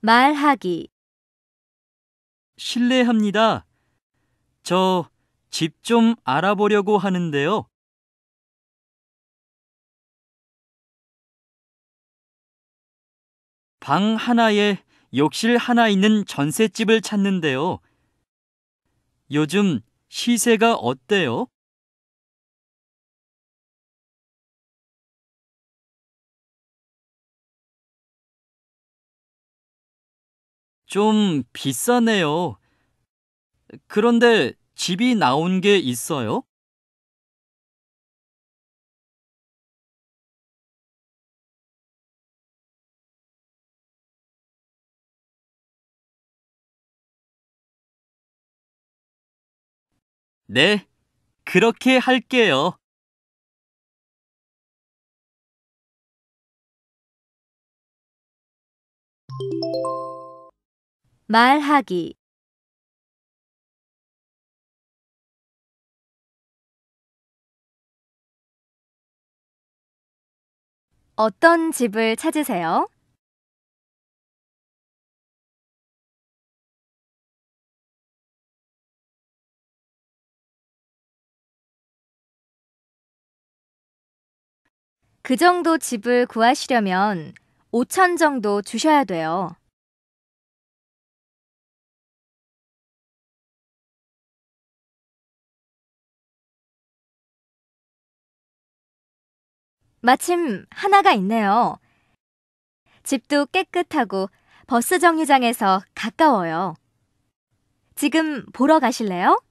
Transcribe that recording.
말하기 실례합니다. 저 집 좀 알아보려고 하는데요. 방 하나에 욕실 하나 있는 전셋집을 찾는데요. 요즘 시세가 어때요? 좀 비싸네요. 그런데 집이 나온 게 있어요? 네, 그렇게 할게요. 말하기 어떤 집을 찾으세요? 그 정도 집을 구하시려면 5천 정도 주셔야 돼요. 마침 하나가 있네요. 집도 깨끗하고 버스 정류장에서 가까워요. 지금 보러 가실래요?